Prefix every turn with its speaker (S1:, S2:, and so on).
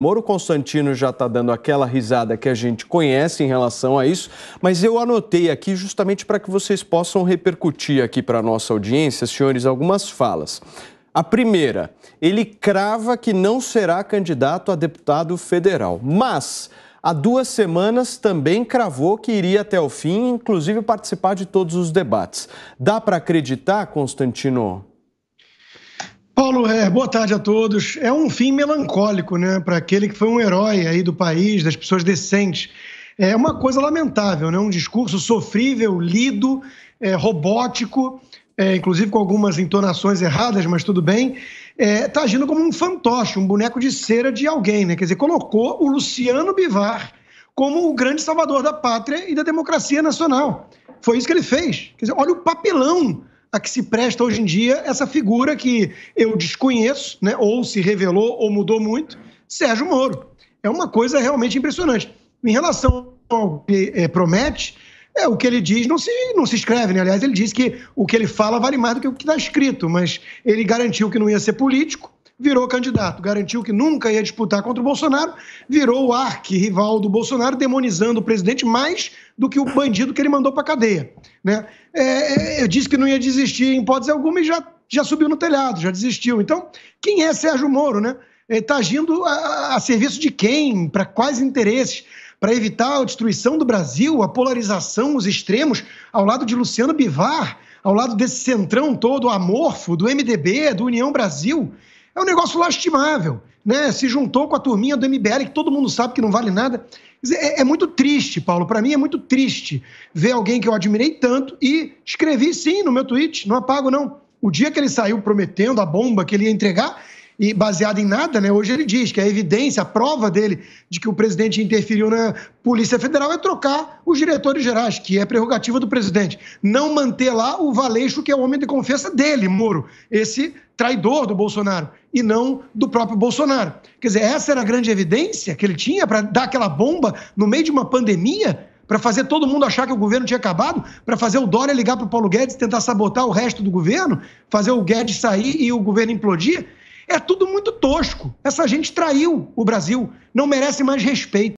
S1: Moro Constantino já está dando aquela risada que a gente conhece em relação a isso, mas eu anotei aqui justamente para que vocês possam repercutir aqui para a nossa audiência, senhores, algumas falas. A primeira, ele crava que não será candidato a deputado federal, mas há duas semanas também cravou que iria até o fim, inclusive participar de todos os debates. Dá para acreditar, Constantino,
S2: Paulo Herr, boa tarde a todos. É um fim melancólico, né, para aquele que foi um herói aí do país, das pessoas decentes. É uma coisa lamentável, né? Um discurso sofrível, lido, é, robótico, é, inclusive com algumas entonações erradas, mas tudo bem. Está é, tá agindo como um fantoche, um boneco de cera de alguém, né? Quer dizer, colocou o Luciano Bivar como o grande salvador da pátria e da democracia nacional. Foi isso que ele fez. Quer dizer, olha o papelão a que se presta hoje em dia essa figura que eu desconheço, né, ou se revelou ou mudou muito, Sérgio Moro. É uma coisa realmente impressionante. Em relação ao que é, promete, é, o que ele diz não se, não se escreve, né? Aliás, ele diz que o que ele fala vale mais do que o que está escrito, mas ele garantiu que não ia ser político, virou candidato, garantiu que nunca ia disputar contra o Bolsonaro, virou o arqui-rival do Bolsonaro, demonizando o presidente mais do que o bandido que ele mandou para cadeia. Né? É, é, eu disse que não ia desistir em hipótese alguma e já, já subiu no telhado, já desistiu. Então, quem é Sérgio Moro? Né? Está agindo a, a serviço de quem? Para quais interesses? Para evitar a destruição do Brasil, a polarização, os extremos, ao lado de Luciano Bivar, ao lado desse centrão todo amorfo do MDB, do União Brasil. É um negócio lastimável, né? Se juntou com a turminha do MBL, que todo mundo sabe que não vale nada. É, é muito triste, Paulo. Para mim é muito triste ver alguém que eu admirei tanto e escrevi sim no meu tweet, não apago não. O dia que ele saiu prometendo a bomba que ele ia entregar, e baseado em nada, né? Hoje ele diz que a evidência, a prova dele de que o presidente interferiu na Polícia Federal é trocar os diretores gerais, que é prerrogativa do presidente. Não manter lá o Valeixo, que é o homem de confiança dele, Moro, esse traidor do Bolsonaro, e não do próprio Bolsonaro. Quer dizer, essa era a grande evidência que ele tinha para dar aquela bomba no meio de uma pandemia? para fazer todo mundo achar que o governo tinha acabado, para fazer o Dória ligar para o Paulo Guedes e tentar sabotar o resto do governo, fazer o Guedes sair e o governo implodir. É tudo muito tosco. Essa gente traiu o Brasil, não merece mais respeito.